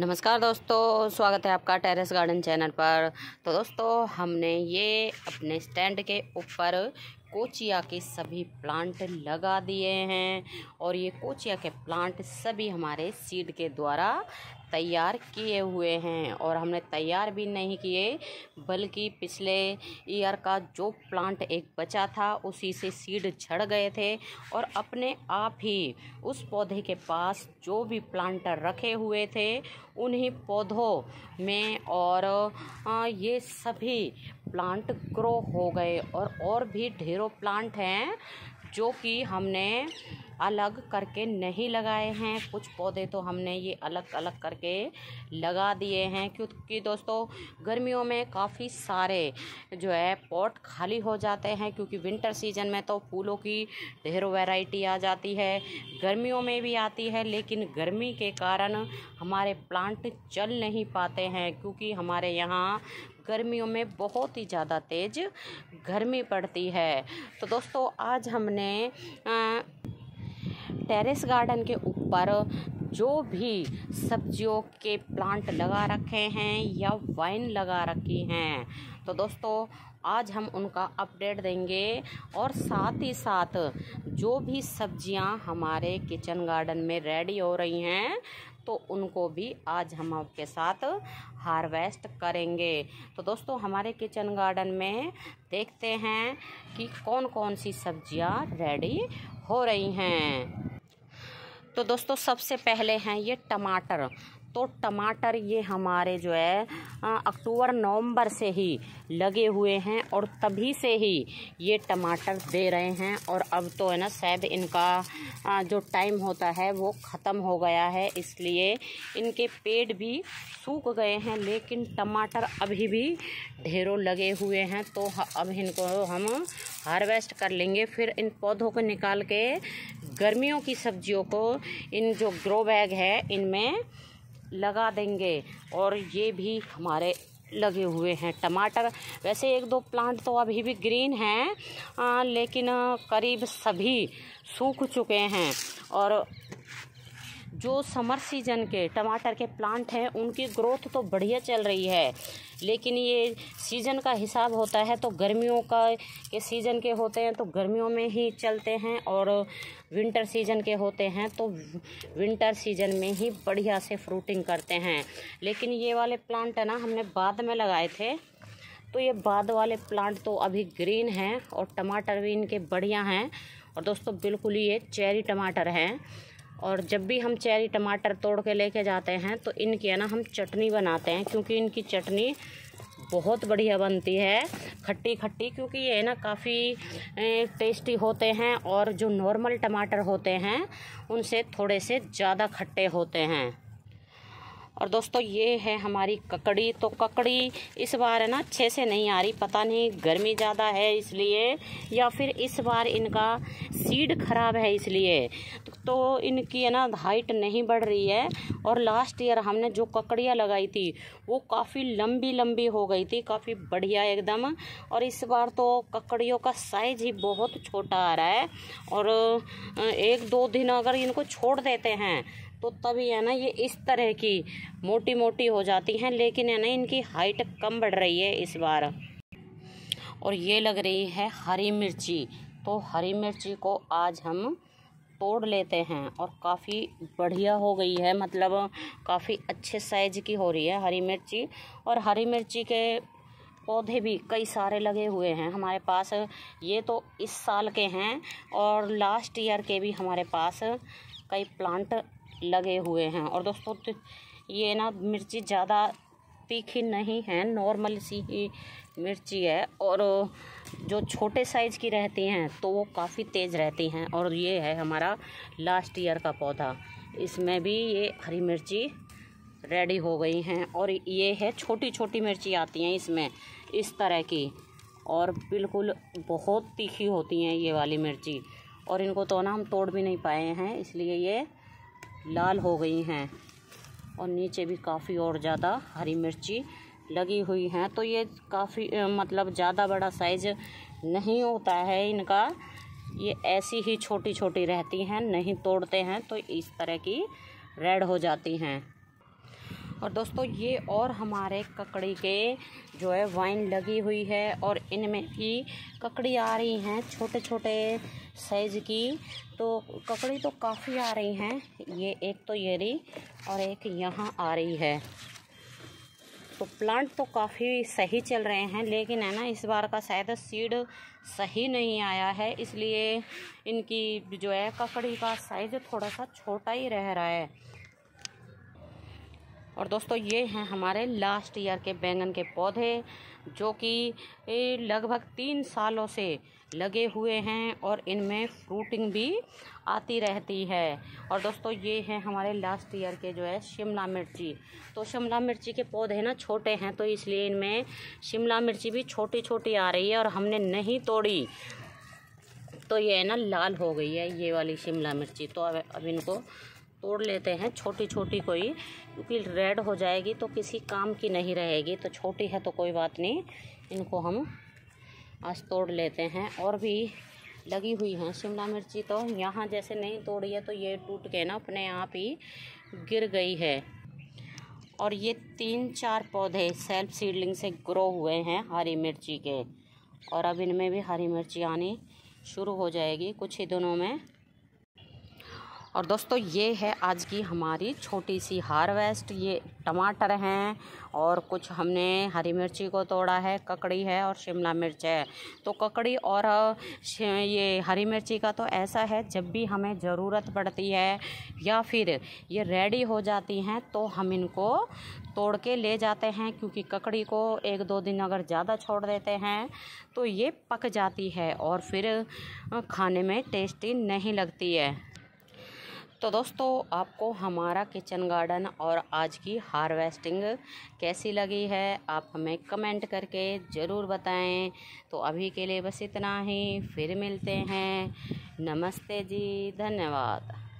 नमस्कार दोस्तों स्वागत है आपका टेरेस गार्डन चैनल पर तो दोस्तों हमने ये अपने स्टैंड के ऊपर कोचिया के सभी प्लांट लगा दिए हैं और ये कोचिया के प्लांट सभी हमारे सीड के द्वारा तैयार किए हुए हैं और हमने तैयार भी नहीं किए बल्कि पिछले ईयर का जो प्लांट एक बचा था उसी से सीड झड़ गए थे और अपने आप ही उस पौधे के पास जो भी प्लांट रखे हुए थे उन्हीं पौधों में और ये सभी प्लांट ग्रो हो गए और और भी ढेरों प्लांट हैं जो कि हमने अलग करके नहीं लगाए हैं कुछ पौधे तो हमने ये अलग अलग करके लगा दिए हैं क्योंकि दोस्तों गर्मियों में काफ़ी सारे जो है पॉट खाली हो जाते हैं क्योंकि विंटर सीजन में तो फूलों की ढेरों वैरायटी आ जाती है गर्मियों में भी आती है लेकिन गर्मी के कारण हमारे प्लांट चल नहीं पाते हैं क्योंकि हमारे यहाँ गर्मियों में बहुत ही ज़्यादा तेज़ गर्मी पड़ती है तो दोस्तों आज हमने टेरेस गार्डन के ऊपर जो भी सब्जियों के प्लांट लगा रखे हैं या वाइन लगा रखी हैं तो दोस्तों आज हम उनका अपडेट देंगे और साथ ही साथ जो भी सब्जियां हमारे किचन गार्डन में रेडी हो रही हैं तो उनको भी आज हम आपके साथ हार्वेस्ट करेंगे तो दोस्तों हमारे किचन गार्डन में देखते हैं कि कौन कौन सी सब्जियां रेडी हो रही हैं तो दोस्तों सबसे पहले हैं ये टमाटर तो टमाटर ये हमारे जो है अक्टूबर नवंबर से ही लगे हुए हैं और तभी से ही ये टमाटर दे रहे हैं और अब तो है ना शायद इनका जो टाइम होता है वो ख़त्म हो गया है इसलिए इनके पेड़ भी सूख गए हैं लेकिन टमाटर अभी भी ढेरों लगे हुए हैं तो अब इनको हम हार्वेस्ट कर लेंगे फिर इन पौधों को निकाल के गर्मियों की सब्जियों को इन जो ग्रो बैग है इनमें लगा देंगे और ये भी हमारे लगे हुए हैं टमाटर वैसे एक दो प्लांट तो अभी भी ग्रीन हैं आ, लेकिन करीब सभी सूख चुके हैं और जो समर सीजन के टमाटर के प्लांट हैं उनकी ग्रोथ तो बढ़िया चल रही है लेकिन ये सीज़न का हिसाब होता है तो गर्मियों का के सीज़न के होते हैं तो गर्मियों में ही चलते हैं और विंटर सीज़न के होते हैं तो विंटर सीज़न में ही बढ़िया से फ्रूटिंग करते हैं लेकिन ये वाले प्लांट है ना हमने बाद में लगाए थे तो ये बाद वाले प्लांट तो अभी ग्रीन हैं और टमाटर भी इनके बढ़िया हैं और दोस्तों बिल्कुल ये चेरी टमाटर हैं और जब भी हम चेरी टमाटर तोड़ के लेके जाते हैं तो इनकी है ना हम चटनी बनाते हैं क्योंकि इनकी चटनी बहुत बढ़िया बनती है खट्टी खट्टी क्योंकि ये ना काफ़ी टेस्टी होते हैं और जो नॉर्मल टमाटर होते हैं उनसे थोड़े से ज़्यादा खट्टे होते हैं और दोस्तों ये है हमारी ककड़ी तो ककड़ी इस बार है ना अच्छे से नहीं आ रही पता नहीं गर्मी ज़्यादा है इसलिए या फिर इस बार इनका सीड खराब है इसलिए तो इनकी है ना हाइट नहीं बढ़ रही है और लास्ट ईयर हमने जो ककड़ियाँ लगाई थी वो काफ़ी लंबी लंबी हो गई थी काफ़ी बढ़िया एकदम और इस बार तो ककड़ियों का साइज ही बहुत छोटा आ रहा है और एक दो दिन अगर इनको छोड़ देते हैं तो तभी है ना ये इस तरह की मोटी मोटी हो जाती हैं लेकिन है ना इनकी हाइट कम बढ़ रही है इस बार और ये लग रही है हरी मिर्ची तो हरी मिर्ची को आज हम तोड़ लेते हैं और काफ़ी बढ़िया हो गई है मतलब काफ़ी अच्छे साइज की हो रही है हरी मिर्ची और हरी मिर्ची के पौधे भी कई सारे लगे हुए हैं हमारे पास ये तो इस साल के हैं और लास्ट ईयर के भी हमारे पास कई प्लांट लगे हुए हैं और दोस्तों तो ये ना मिर्ची ज़्यादा तीखी नहीं है नॉर्मल सी ही मिर्ची है और जो छोटे साइज़ की रहती हैं तो वो काफ़ी तेज़ रहती हैं और ये है हमारा लास्ट ईयर का पौधा इसमें भी ये हरी मिर्ची रेडी हो गई हैं और ये है छोटी छोटी मिर्ची आती हैं इसमें इस तरह की और बिल्कुल बहुत तीखी होती हैं ये वाली मिर्ची और इनको तो ना हम तोड़ भी नहीं पाए हैं इसलिए ये लाल हो गई हैं और नीचे भी काफ़ी और ज़्यादा हरी मिर्ची लगी हुई हैं तो ये काफ़ी मतलब ज़्यादा बड़ा साइज़ नहीं होता है इनका ये ऐसी ही छोटी छोटी रहती हैं नहीं तोड़ते हैं तो इस तरह की रेड हो जाती हैं और दोस्तों ये और हमारे ककड़ी के जो है वाइन लगी हुई है और इनमें भी ककड़ी आ रही हैं छोटे छोटे साइज की तो ककड़ी तो काफ़ी आ रही हैं ये एक तो ये रही और एक यहाँ आ रही है तो प्लांट तो काफ़ी सही चल रहे हैं लेकिन है ना इस बार का शायद सीड सही नहीं आया है इसलिए इनकी जो है ककड़ी का साइज़ थोड़ा सा छोटा ही रह रहा है और दोस्तों ये हैं हमारे लास्ट ईयर के बैंगन के पौधे जो कि लगभग तीन सालों से लगे हुए हैं और इनमें फ्रूटिंग भी आती रहती है और दोस्तों ये हैं हमारे लास्ट ईयर के जो है शिमला मिर्ची तो शिमला मिर्ची के पौधे ना छोटे हैं तो इसलिए इनमें शिमला मिर्ची भी छोटी छोटी आ रही है और हमने नहीं तोड़ी तो ये है ना लाल हो गई है ये वाली शिमला मिर्ची तो अब अब इनको तोड़ लेते हैं छोटी छोटी कोई क्योंकि रेड हो जाएगी तो किसी काम की नहीं रहेगी तो छोटी है तो कोई बात नहीं इनको हम आज तोड़ लेते हैं और भी लगी हुई हैं शिमला मिर्ची तो यहाँ जैसे नहीं तोड़ी है तो ये टूट के ना अपने आप ही गिर गई है और ये तीन चार पौधे सेल्फ सीडलिंग से ग्रो हुए हैं हरी मिर्ची के और अब इनमें भी हरी मिर्ची आनी शुरू हो जाएगी कुछ ही दिनों में और दोस्तों ये है आज की हमारी छोटी सी हार्वेस्ट ये टमाटर हैं और कुछ हमने हरी मिर्ची को तोड़ा है ककड़ी है और शिमला मिर्च है तो ककड़ी और ये हरी मिर्ची का तो ऐसा है जब भी हमें ज़रूरत पड़ती है या फिर ये रेडी हो जाती हैं तो हम इनको तोड़ के ले जाते हैं क्योंकि ककड़ी को एक दो दिन अगर ज़्यादा छोड़ देते हैं तो ये पक जाती है और फिर खाने में टेस्टी नहीं लगती है तो दोस्तों आपको हमारा किचन गार्डन और आज की हार्वेस्टिंग कैसी लगी है आप हमें कमेंट करके ज़रूर बताएं तो अभी के लिए बस इतना ही फिर मिलते हैं नमस्ते जी धन्यवाद